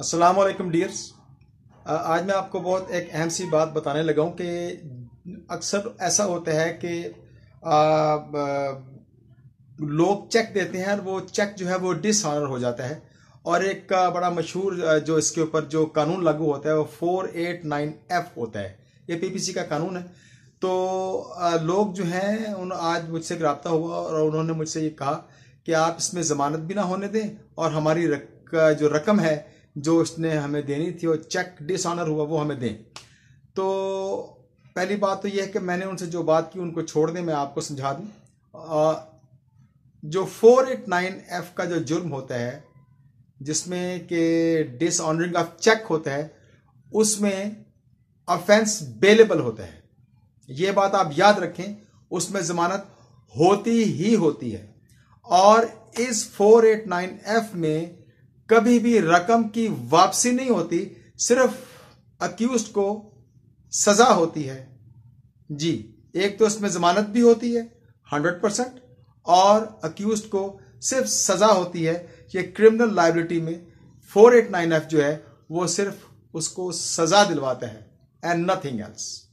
अस्सलाम वालेकुम डियर्स आज मैं आपको बहुत एक अहम सी बात बताने लगा हूँ कि अक्सर ऐसा होता है कि uh, uh, लोग चेक देते हैं और वो चेक जो है वो डिसऑनर हो जाता है और एक uh, बड़ा मशहूर जो इसके ऊपर जो कानून लागू होता है वो फोर एट नाइन एफ होता है ये पीपीसी का कानून है तो लोग जो हैं उन आज मुझसे रबता हुआ और उन्होंने मुझसे ये कहा कि आप इसमें ज़मानत भी ना होने दें और हमारी रक, जो रकम है जो उसने हमें देनी थी और चेक डिसऑनर हुआ वो हमें दें तो पहली बात तो यह है कि मैंने उनसे जो बात की उनको छोड़ दें मैं आपको समझा दूँ जो फोर एट नाइन एफ का जो जुर्म होता है जिसमें कि डिसऑनरिंग ऑफ चेक होता है उसमें ऑफेंस बेलेबल होता है ये बात आप याद रखें उसमें जमानत होती ही होती है और इस फोर एट नाइन एफ में कभी भी रकम की वापसी नहीं होती सिर्फ अक्यूज को सजा होती है जी एक तो इसमें जमानत भी होती है हंड्रेड परसेंट और अक्यूज को सिर्फ सजा होती है ये क्रिमिनल लाइबिलिटी में फोर एट नाइन एफ जो है वो सिर्फ उसको सजा दिलवाता है एंड नथिंग एल्स